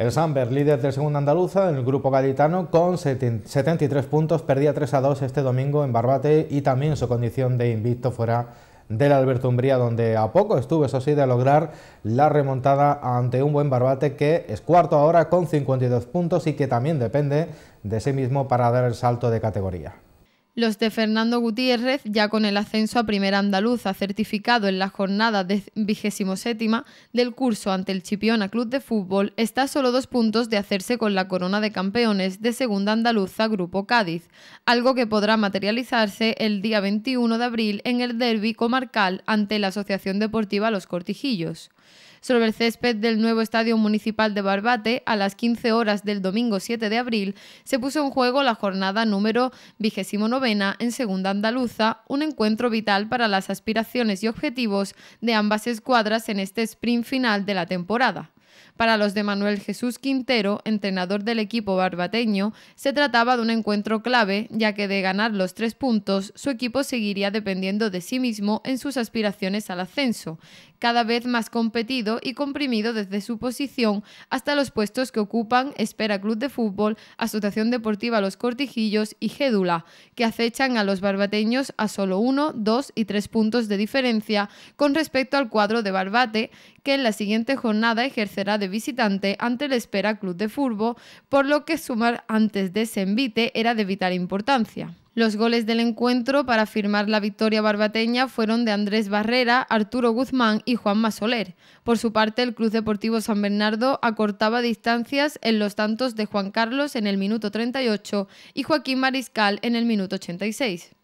El Samber, líder del segundo andaluza en el grupo gaditano, con 73 puntos, perdía 3 a 2 este domingo en Barbate y también su condición de invicto fuera de la Umbría donde a poco estuvo, eso sí, de lograr la remontada ante un buen Barbate que es cuarto ahora con 52 puntos y que también depende de sí mismo para dar el salto de categoría. Los de Fernando Gutiérrez, ya con el ascenso a Primera Andaluza certificado en la jornada de 27 del curso ante el Chipiona Club de Fútbol, está a solo dos puntos de hacerse con la corona de campeones de Segunda Andaluza Grupo Cádiz, algo que podrá materializarse el día 21 de abril en el derbi comarcal ante la Asociación Deportiva Los Cortijillos sobre el césped del nuevo Estadio Municipal de Barbate a las 15 horas del domingo 7 de abril se puso en juego la jornada número 29 en Segunda Andaluza, un encuentro vital para las aspiraciones y objetivos de ambas escuadras en este sprint final de la temporada. Para los de Manuel Jesús Quintero, entrenador del equipo barbateño, se trataba de un encuentro clave, ya que de ganar los tres puntos, su equipo seguiría dependiendo de sí mismo en sus aspiraciones al ascenso, cada vez más competido y comprimido desde su posición hasta los puestos que ocupan Espera Club de Fútbol, Asociación Deportiva Los Cortijillos y Gédula, que acechan a los barbateños a solo uno, dos y tres puntos de diferencia con respecto al cuadro de Barbate, que en la siguiente jornada ejercerá de visitante ante la Espera Club de Furbo, por lo que sumar antes de ese envite era de vital importancia. Los goles del encuentro para firmar la victoria barbateña fueron de Andrés Barrera, Arturo Guzmán y Juan Masoler. Por su parte, el Club Deportivo San Bernardo acortaba distancias en los tantos de Juan Carlos en el minuto 38 y Joaquín Mariscal en el minuto 86.